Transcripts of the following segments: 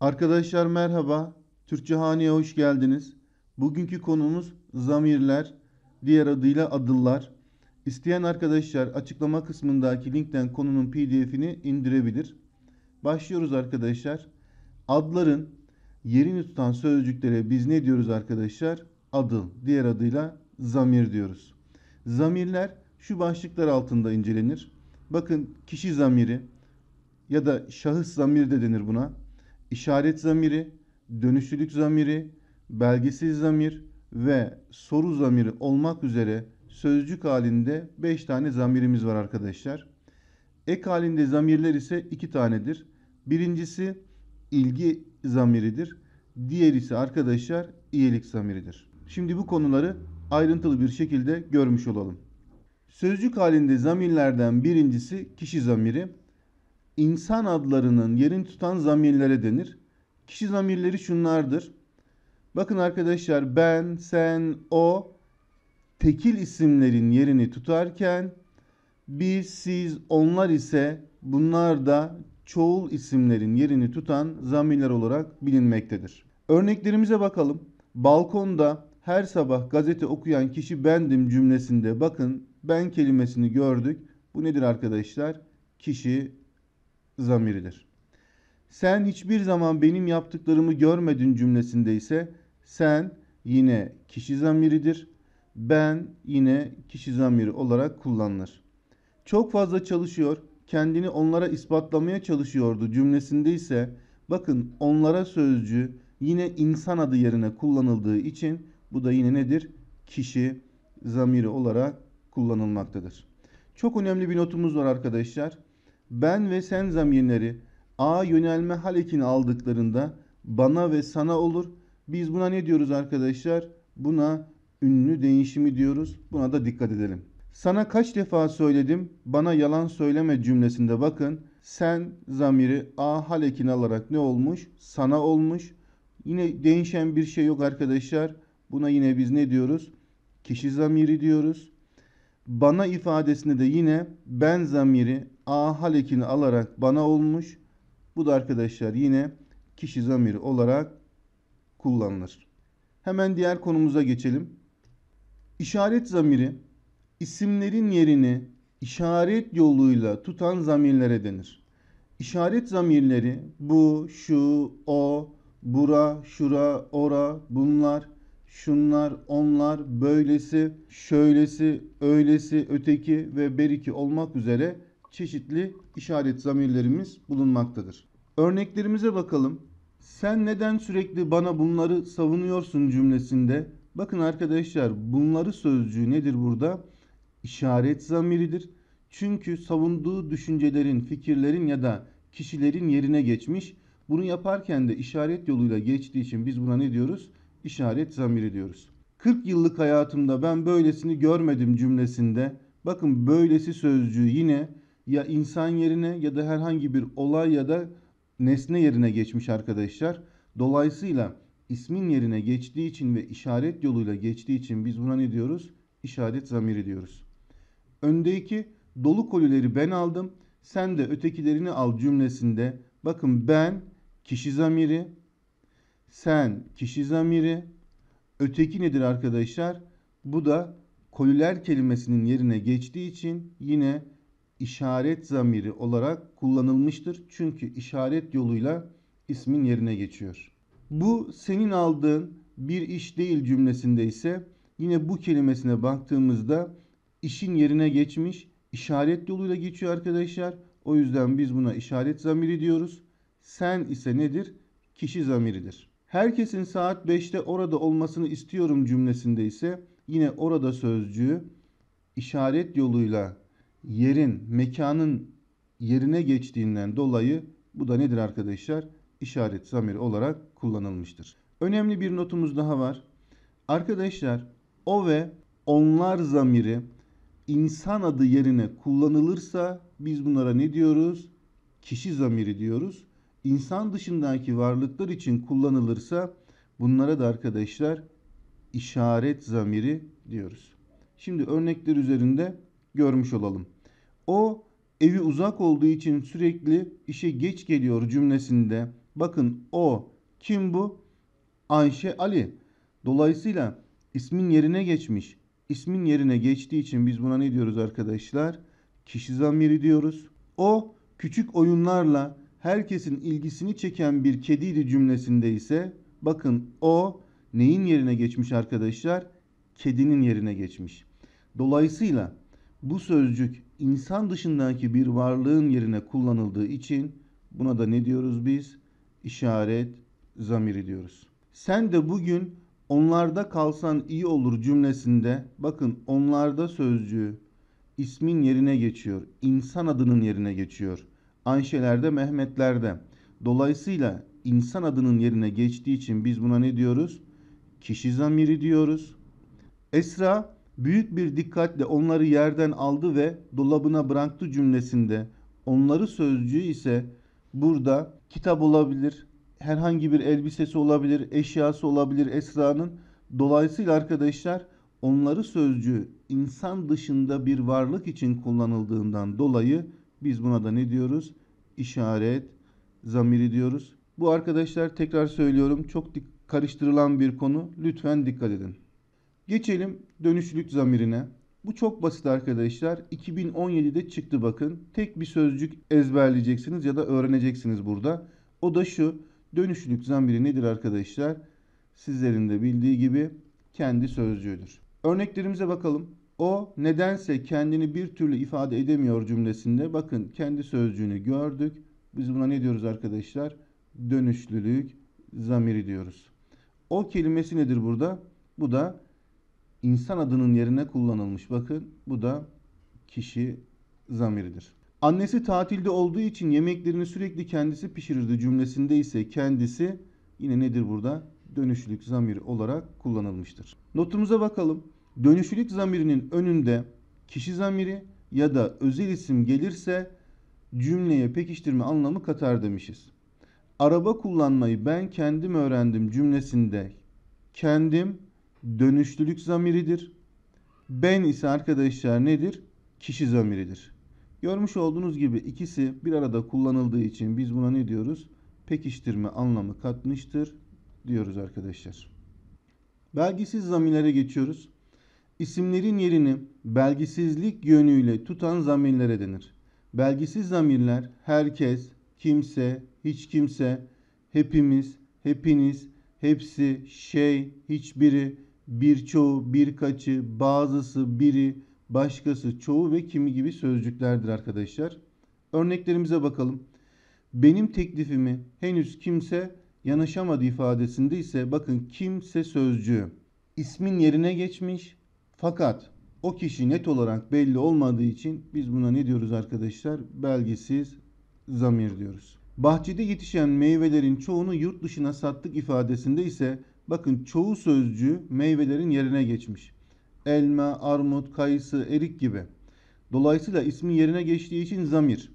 Arkadaşlar merhaba. Türkçe Hane'ye hoş geldiniz. Bugünkü konumuz zamirler, diğer adıyla adıllar. İsteyen arkadaşlar açıklama kısmındaki linkten konunun pdf'ini indirebilir. Başlıyoruz arkadaşlar. Adların yerini tutan sözcüklere biz ne diyoruz arkadaşlar? Adıl, diğer adıyla zamir diyoruz. Zamirler şu başlıklar altında incelenir. Bakın kişi zamiri ya da şahıs zamiri de denir buna işaret zamiri, dönüşlülük zamiri, belgesiz zamir ve soru zamiri olmak üzere sözcük halinde 5 tane zamirimiz var arkadaşlar. Ek halinde zamirler ise 2 tanedir. Birincisi ilgi zamiridir. Diğer ise arkadaşlar iyilik zamiridir. Şimdi bu konuları ayrıntılı bir şekilde görmüş olalım. Sözcük halinde zamirlerden birincisi kişi zamiri insan adlarının yerini tutan zamirlere denir. Kişi zamirleri şunlardır. Bakın arkadaşlar ben, sen, o tekil isimlerin yerini tutarken biz, siz, onlar ise bunlar da çoğul isimlerin yerini tutan zamirler olarak bilinmektedir. Örneklerimize bakalım. Balkonda her sabah gazete okuyan kişi bendim cümlesinde bakın ben kelimesini gördük. Bu nedir arkadaşlar? Kişi zamiridir. Sen hiçbir zaman benim yaptıklarımı görmedin cümlesinde ise sen yine kişi zamiridir. Ben yine kişi zamiri olarak kullanılır. Çok fazla çalışıyor, kendini onlara ispatlamaya çalışıyordu cümlesinde ise bakın onlara sözcü yine insan adı yerine kullanıldığı için bu da yine nedir? Kişi zamiri olarak kullanılmaktadır. Çok önemli bir notumuz var arkadaşlar ben ve sen zamirleri a yönelme halekini aldıklarında bana ve sana olur. Biz buna ne diyoruz arkadaşlar? Buna ünlü değişimi diyoruz. Buna da dikkat edelim. Sana kaç defa söyledim bana yalan söyleme cümlesinde bakın sen zamiri a halekini alarak ne olmuş? Sana olmuş. Yine değişen bir şey yok arkadaşlar. Buna yine biz ne diyoruz? Kişi zamiri diyoruz. Bana ifadesinde de yine ben zamiri A hal ekini alarak bana olmuş. Bu da arkadaşlar yine kişi zamiri olarak kullanılır. Hemen diğer konumuza geçelim. İşaret zamiri isimlerin yerini işaret yoluyla tutan zamirlere denir. İşaret zamirleri bu, şu, o, bura, şura, ora, bunlar, şunlar, onlar, böylesi, şöylesi, öylesi, öteki ve beriki olmak üzere çeşitli işaret zamirlerimiz bulunmaktadır. Örneklerimize bakalım. Sen neden sürekli bana bunları savunuyorsun cümlesinde bakın arkadaşlar bunları sözcüğü nedir burada? İşaret zamiridir. Çünkü savunduğu düşüncelerin, fikirlerin ya da kişilerin yerine geçmiş. Bunu yaparken de işaret yoluyla geçtiği için biz buna ne diyoruz? İşaret zamiri diyoruz. 40 yıllık hayatımda ben böylesini görmedim cümlesinde. Bakın böylesi sözcüğü yine ya insan yerine ya da herhangi bir olay ya da nesne yerine geçmiş arkadaşlar. Dolayısıyla ismin yerine geçtiği için ve işaret yoluyla geçtiği için biz buna ne diyoruz? İşaret zamiri diyoruz. Öndeki dolu kolileri ben aldım, sen de ötekilerini al cümlesinde bakın ben kişi zamiri, sen kişi zamiri, öteki nedir arkadaşlar? Bu da koliler kelimesinin yerine geçtiği için yine işaret zamiri olarak kullanılmıştır. Çünkü işaret yoluyla ismin yerine geçiyor. Bu senin aldığın bir iş değil cümlesinde ise yine bu kelimesine baktığımızda işin yerine geçmiş işaret yoluyla geçiyor arkadaşlar. O yüzden biz buna işaret zamiri diyoruz. Sen ise nedir? Kişi zamiridir. Herkesin saat 5'te orada olmasını istiyorum cümlesinde ise yine orada sözcüğü işaret yoluyla yerin, mekanın yerine geçtiğinden dolayı bu da nedir arkadaşlar? İşaret zamiri olarak kullanılmıştır. Önemli bir notumuz daha var. Arkadaşlar o ve onlar zamiri insan adı yerine kullanılırsa biz bunlara ne diyoruz? Kişi zamiri diyoruz. İnsan dışındaki varlıklar için kullanılırsa bunlara da arkadaşlar işaret zamiri diyoruz. Şimdi örnekler üzerinde görmüş olalım. O evi uzak olduğu için sürekli işe geç geliyor cümlesinde. Bakın o kim bu? Ayşe Ali. Dolayısıyla ismin yerine geçmiş. İsmin yerine geçtiği için biz buna ne diyoruz arkadaşlar? Kişi zamiri diyoruz. O küçük oyunlarla herkesin ilgisini çeken bir kediydi cümlesinde ise bakın o neyin yerine geçmiş arkadaşlar? Kedinin yerine geçmiş. Dolayısıyla bu sözcük insan dışındaki bir varlığın yerine kullanıldığı için buna da ne diyoruz biz? İşaret zamiri diyoruz. Sen de bugün onlarda kalsan iyi olur cümlesinde bakın onlarda sözcüğü ismin yerine geçiyor. İnsan adının yerine geçiyor. Ayşelerde, Mehmetlerde. Dolayısıyla insan adının yerine geçtiği için biz buna ne diyoruz? Kişi zamiri diyoruz. Esra büyük bir dikkatle onları yerden aldı ve dolabına bıraktı cümlesinde. Onları sözcüğü ise burada kitap olabilir, herhangi bir elbisesi olabilir, eşyası olabilir Esra'nın. Dolayısıyla arkadaşlar onları sözcüğü insan dışında bir varlık için kullanıldığından dolayı biz buna da ne diyoruz? İşaret, zamiri diyoruz. Bu arkadaşlar tekrar söylüyorum çok karıştırılan bir konu. Lütfen dikkat edin. Geçelim dönüşlülük zamirine. Bu çok basit arkadaşlar. 2017'de çıktı bakın. Tek bir sözcük ezberleyeceksiniz ya da öğreneceksiniz burada. O da şu. Dönüşlülük zamiri nedir arkadaşlar? Sizlerin de bildiği gibi kendi sözcüğüdür. Örneklerimize bakalım. O nedense kendini bir türlü ifade edemiyor cümlesinde. Bakın kendi sözcüğünü gördük. Biz buna ne diyoruz arkadaşlar? Dönüşlülük zamiri diyoruz. O kelimesi nedir burada? Bu da insan adının yerine kullanılmış. Bakın bu da kişi zamiridir. Annesi tatilde olduğu için yemeklerini sürekli kendisi pişirirdi cümlesinde ise kendisi yine nedir burada? Dönüşlülük zamiri olarak kullanılmıştır. Notumuza bakalım. Dönüşlülük zamirinin önünde kişi zamiri ya da özel isim gelirse cümleye pekiştirme anlamı katar demişiz. Araba kullanmayı ben kendim öğrendim cümlesinde kendim dönüşlülük zamiridir. Ben ise arkadaşlar nedir? Kişi zamiridir. Görmüş olduğunuz gibi ikisi bir arada kullanıldığı için biz buna ne diyoruz? Pekiştirme anlamı katmıştır diyoruz arkadaşlar. Belgisiz zamirlere geçiyoruz. İsimlerin yerini belgisizlik yönüyle tutan zamirlere denir. Belgisiz zamirler herkes, kimse, hiç kimse, hepimiz, hepiniz, hepsi, şey, hiçbiri, birçoğu, birkaçı, bazısı, biri, başkası, çoğu ve kimi gibi sözcüklerdir arkadaşlar. Örneklerimize bakalım. Benim teklifimi henüz kimse yanaşamadı ifadesinde ise bakın kimse sözcüğü ismin yerine geçmiş fakat o kişi net olarak belli olmadığı için biz buna ne diyoruz arkadaşlar? Belgesiz zamir diyoruz. Bahçede yetişen meyvelerin çoğunu yurt dışına sattık ifadesinde ise Bakın çoğu sözcüğü meyvelerin yerine geçmiş. Elma, armut, kayısı, erik gibi. Dolayısıyla ismin yerine geçtiği için zamir.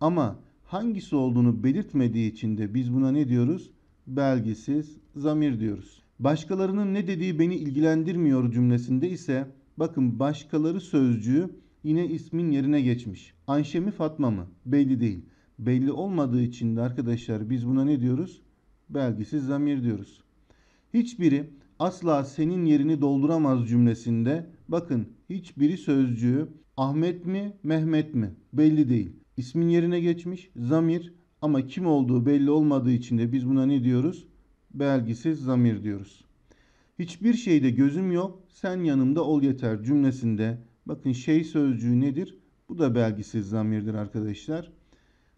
Ama hangisi olduğunu belirtmediği için de biz buna ne diyoruz? Belgisiz zamir diyoruz. Başkalarının ne dediği beni ilgilendirmiyor cümlesinde ise bakın başkaları sözcüğü yine ismin yerine geçmiş. Ayşe mi Fatma mı? Belli değil. Belli olmadığı için de arkadaşlar biz buna ne diyoruz? Belgisiz zamir diyoruz. Hiçbiri asla senin yerini dolduramaz cümlesinde bakın hiçbiri sözcüğü Ahmet mi Mehmet mi belli değil. İsmin yerine geçmiş zamir ama kim olduğu belli olmadığı için de biz buna ne diyoruz? Belgisiz zamir diyoruz. Hiçbir şeyde gözüm yok sen yanımda ol yeter cümlesinde bakın şey sözcüğü nedir? Bu da belgisiz zamirdir arkadaşlar.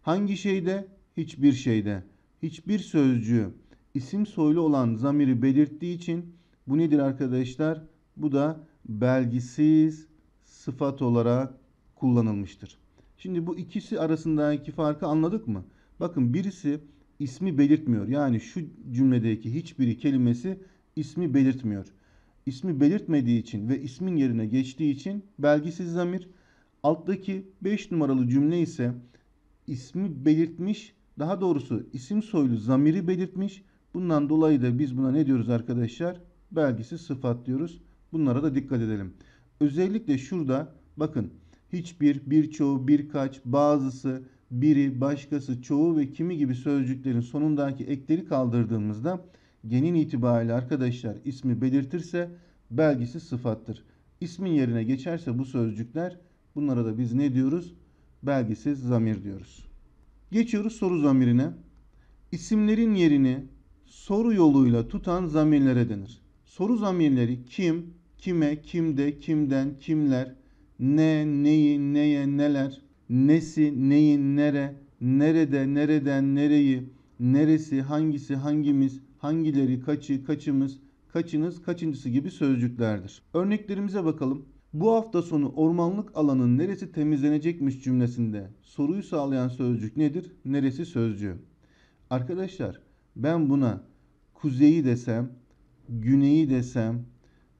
Hangi şeyde? Hiçbir şeyde. Hiçbir sözcüğü isim soylu olan zamiri belirttiği için bu nedir arkadaşlar? Bu da belgisiz sıfat olarak kullanılmıştır. Şimdi bu ikisi arasındaki farkı anladık mı? Bakın birisi ismi belirtmiyor. Yani şu cümledeki hiçbiri kelimesi ismi belirtmiyor. İsmi belirtmediği için ve ismin yerine geçtiği için belgisiz zamir. Alttaki 5 numaralı cümle ise ismi belirtmiş, daha doğrusu isim soylu zamiri belirtmiş Bundan dolayı da biz buna ne diyoruz arkadaşlar? Belgisi sıfat diyoruz. Bunlara da dikkat edelim. Özellikle şurada bakın hiçbir, birçoğu, birkaç, bazısı, biri, başkası, çoğu ve kimi gibi sözcüklerin sonundaki ekleri kaldırdığımızda genin itibariyle arkadaşlar ismi belirtirse belgisi sıfattır. İsmin yerine geçerse bu sözcükler bunlara da biz ne diyoruz? Belgisiz zamir diyoruz. Geçiyoruz soru zamirine. İsimlerin yerini soru yoluyla tutan zamirlere denir. Soru zamirleri kim, kime, kimde, kimden, kimler, ne, neyi, neye, neler, nesi, neyin, nere, nerede, nereden, nereyi, neresi, hangisi, hangimiz, hangileri, kaçı, kaçımız, kaçınız, kaçıncısı gibi sözcüklerdir. Örneklerimize bakalım. Bu hafta sonu ormanlık alanın neresi temizlenecekmiş cümlesinde soruyu sağlayan sözcük nedir? Neresi sözcüğü? Arkadaşlar ben buna kuzeyi desem, güneyi desem,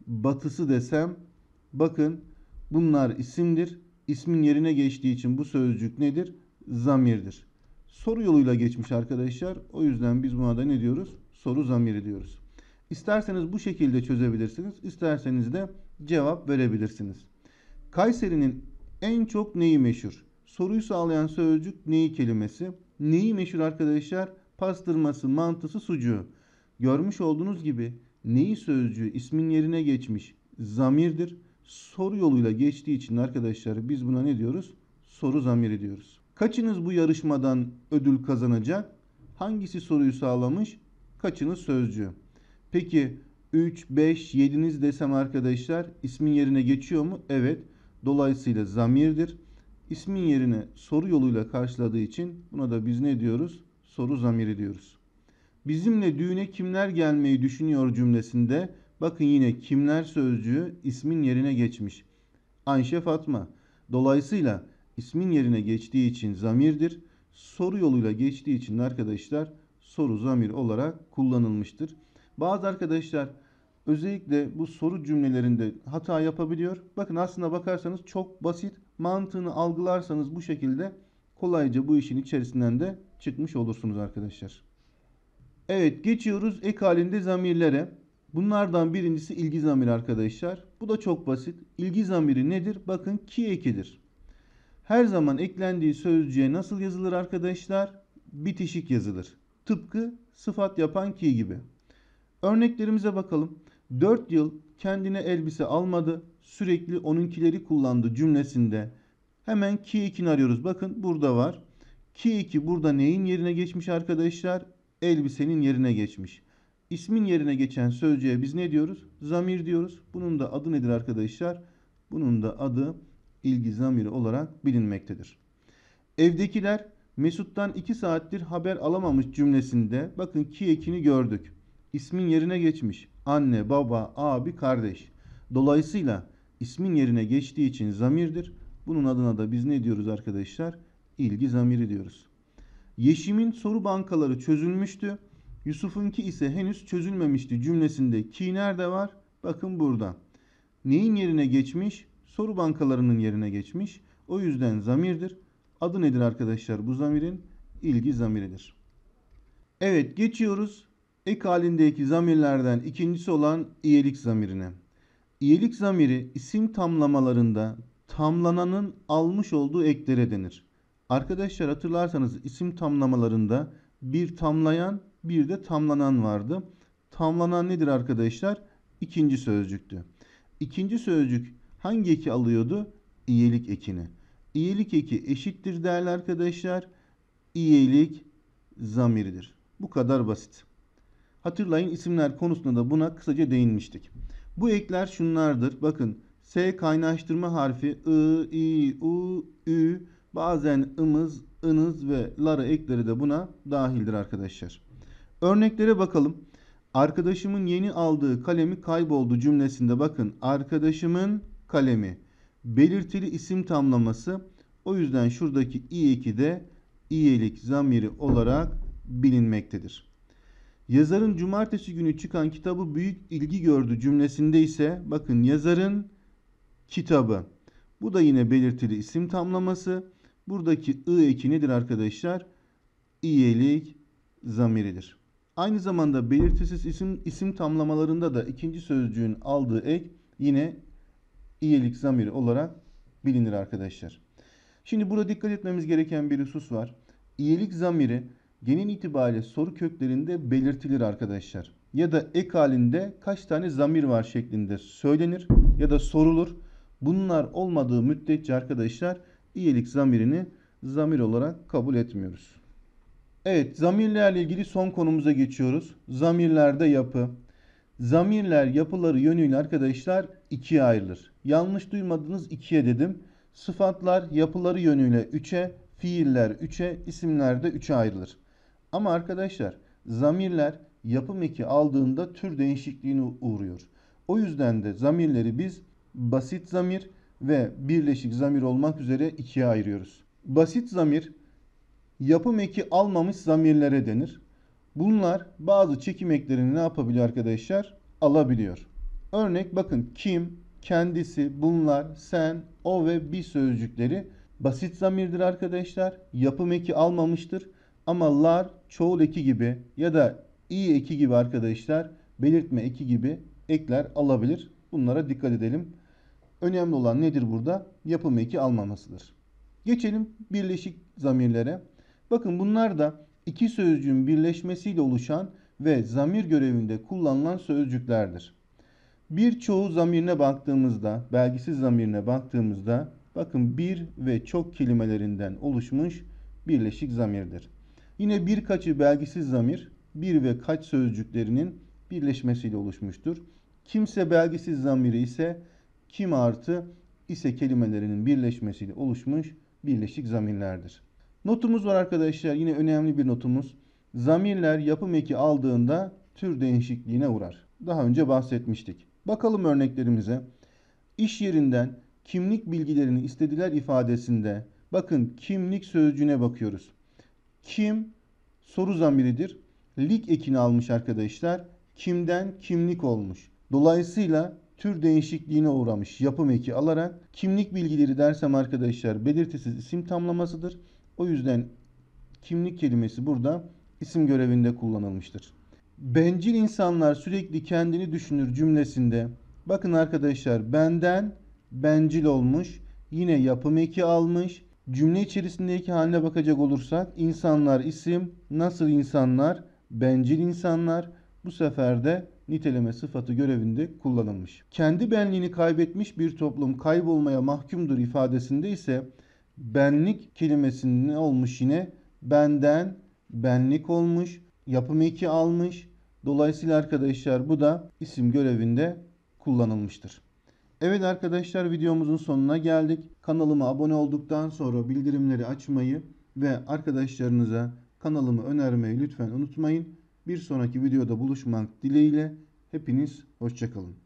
batısı desem bakın bunlar isimdir. İsmin yerine geçtiği için bu sözcük nedir? Zamirdir. Soru yoluyla geçmiş arkadaşlar. O yüzden biz buna da ne diyoruz? Soru zamiri diyoruz. İsterseniz bu şekilde çözebilirsiniz. İsterseniz de cevap verebilirsiniz. Kayseri'nin en çok neyi meşhur? Soruyu sağlayan sözcük neyi kelimesi? Neyi meşhur arkadaşlar? Arkadaşlar pastırması, mantısı, sucuğu. Görmüş olduğunuz gibi neyi sözcüğü ismin yerine geçmiş zamirdir. Soru yoluyla geçtiği için arkadaşlar biz buna ne diyoruz? Soru zamiri diyoruz. Kaçınız bu yarışmadan ödül kazanacak? Hangisi soruyu sağlamış? Kaçınız sözcüğü? Peki 3, 5, 7'niz desem arkadaşlar ismin yerine geçiyor mu? Evet. Dolayısıyla zamirdir. İsmin yerine soru yoluyla karşıladığı için buna da biz ne diyoruz? soru zamiri diyoruz. Bizimle düğüne kimler gelmeyi düşünüyor cümlesinde bakın yine kimler sözcüğü ismin yerine geçmiş. Ayşe Fatma. Dolayısıyla ismin yerine geçtiği için zamirdir. Soru yoluyla geçtiği için arkadaşlar soru zamir olarak kullanılmıştır. Bazı arkadaşlar özellikle bu soru cümlelerinde hata yapabiliyor. Bakın aslında bakarsanız çok basit. Mantığını algılarsanız bu şekilde kolayca bu işin içerisinden de çıkmış olursunuz arkadaşlar. Evet geçiyoruz ek halinde zamirlere. Bunlardan birincisi ilgi zamiri arkadaşlar. Bu da çok basit. İlgi zamiri nedir? Bakın ki ekidir. Her zaman eklendiği sözcüğe nasıl yazılır arkadaşlar? Bitişik yazılır. Tıpkı sıfat yapan ki gibi. Örneklerimize bakalım. 4 yıl kendine elbise almadı, sürekli onunkileri kullandı cümlesinde. Hemen ki ekini arıyoruz. Bakın burada var. Ki iki burada neyin yerine geçmiş arkadaşlar? Elbisenin yerine geçmiş. İsmin yerine geçen sözcüğe biz ne diyoruz? Zamir diyoruz. Bunun da adı nedir arkadaşlar? Bunun da adı ilgi zamiri olarak bilinmektedir. Evdekiler Mesut'tan 2 saattir haber alamamış cümlesinde bakın ki ekini gördük. İsmin yerine geçmiş. Anne, baba, abi, kardeş. Dolayısıyla ismin yerine geçtiği için zamirdir. Bunun adına da biz ne diyoruz arkadaşlar? ilgi zamiri diyoruz. Yeşim'in soru bankaları çözülmüştü. Yusuf'unki ise henüz çözülmemişti cümlesinde ki nerede var? Bakın burada. Neyin yerine geçmiş? Soru bankalarının yerine geçmiş. O yüzden zamirdir. Adı nedir arkadaşlar bu zamirin? İlgi zamiridir. Evet geçiyoruz ek halindeki zamirlerden ikincisi olan iyilik zamirine. İyilik zamiri isim tamlamalarında tamlananın almış olduğu eklere denir. Arkadaşlar hatırlarsanız isim tamlamalarında bir tamlayan bir de tamlanan vardı. Tamlanan nedir arkadaşlar? İkinci sözcüktü. İkinci sözcük hangi eki alıyordu? İyelik ekini. İyelik eki eşittir değerli arkadaşlar. İyelik zamiridir. Bu kadar basit. Hatırlayın isimler konusunda da buna kısaca değinmiştik. Bu ekler şunlardır. Bakın S kaynaştırma harfi I, I, U, Ü, Bazen ımız, ınız ve ları ekleri de buna dahildir arkadaşlar. Örneklere bakalım. Arkadaşımın yeni aldığı kalemi kayboldu cümlesinde bakın. Arkadaşımın kalemi. Belirtili isim tamlaması. O yüzden şuradaki i2 de iyelik zamiri olarak bilinmektedir. Yazarın cumartesi günü çıkan kitabı büyük ilgi gördü cümlesinde ise bakın yazarın kitabı. Bu da yine belirtili isim tamlaması. Buradaki ı eki nedir arkadaşlar? İyelik zamiridir. Aynı zamanda belirtisiz isim isim tamlamalarında da ikinci sözcüğün aldığı ek yine iyelik zamiri olarak bilinir arkadaşlar. Şimdi burada dikkat etmemiz gereken bir husus var. İyelik zamiri genel itibariyle soru köklerinde belirtilir arkadaşlar. Ya da ek halinde kaç tane zamir var şeklinde söylenir ya da sorulur. Bunlar olmadığı müddetçe arkadaşlar iyilik zamirini zamir olarak kabul etmiyoruz. Evet, zamirlerle ilgili son konumuza geçiyoruz. Zamirlerde yapı. Zamirler yapıları yönüyle arkadaşlar ikiye ayrılır. Yanlış duymadınız ikiye dedim. Sıfatlar yapıları yönüyle üçe, fiiller üçe, isimler de üçe ayrılır. Ama arkadaşlar zamirler yapı meki aldığında tür değişikliğine uğruyor. O yüzden de zamirleri biz basit zamir, ve birleşik zamir olmak üzere ikiye ayırıyoruz. Basit zamir yapım eki almamış zamirlere denir. Bunlar bazı çekim eklerini ne yapabiliyor arkadaşlar? Alabiliyor. Örnek bakın kim, kendisi, bunlar, sen, o ve bir sözcükleri basit zamirdir arkadaşlar. Yapım eki almamıştır. Ama lar çoğul eki gibi ya da i eki gibi arkadaşlar belirtme eki gibi ekler alabilir. Bunlara dikkat edelim. Önemli olan nedir burada? Yapım eki almamasıdır. Geçelim birleşik zamirlere. Bakın bunlar da iki sözcüğün birleşmesiyle oluşan ve zamir görevinde kullanılan sözcüklerdir. Birçoğu zamirine baktığımızda, belgisiz zamirine baktığımızda bakın bir ve çok kelimelerinden oluşmuş birleşik zamirdir. Yine birkaçı belgisiz zamir, bir ve kaç sözcüklerinin birleşmesiyle oluşmuştur. Kimse belgisiz zamiri ise kim artı ise kelimelerinin birleşmesiyle oluşmuş birleşik zamirlerdir. Notumuz var arkadaşlar. Yine önemli bir notumuz. Zamirler yapım eki aldığında tür değişikliğine uğrar. Daha önce bahsetmiştik. Bakalım örneklerimize. İş yerinden kimlik bilgilerini istediler ifadesinde bakın kimlik sözcüğüne bakıyoruz. Kim soru zamiridir. Lik ekini almış arkadaşlar. Kimden kimlik olmuş. Dolayısıyla tür değişikliğine uğramış yapım eki alarak kimlik bilgileri dersem arkadaşlar belirtisiz isim tamlamasıdır. O yüzden kimlik kelimesi burada isim görevinde kullanılmıştır. Bencil insanlar sürekli kendini düşünür cümlesinde bakın arkadaşlar benden bencil olmuş yine yapım eki almış Cümle içerisindeki haline bakacak olursak insanlar isim, nasıl insanlar, bencil insanlar, bu sefer de niteleme sıfatı görevinde kullanılmış. Kendi benliğini kaybetmiş bir toplum kaybolmaya mahkumdur ifadesinde ise benlik kelimesinin ne olmuş yine? Benden benlik olmuş, yapım eki almış. Dolayısıyla arkadaşlar bu da isim görevinde kullanılmıştır. Evet arkadaşlar videomuzun sonuna geldik. Kanalıma abone olduktan sonra bildirimleri açmayı ve arkadaşlarınıza kanalımı önermeyi lütfen unutmayın. Bir sonraki videoda buluşmak dileğiyle hepiniz hoşçakalın.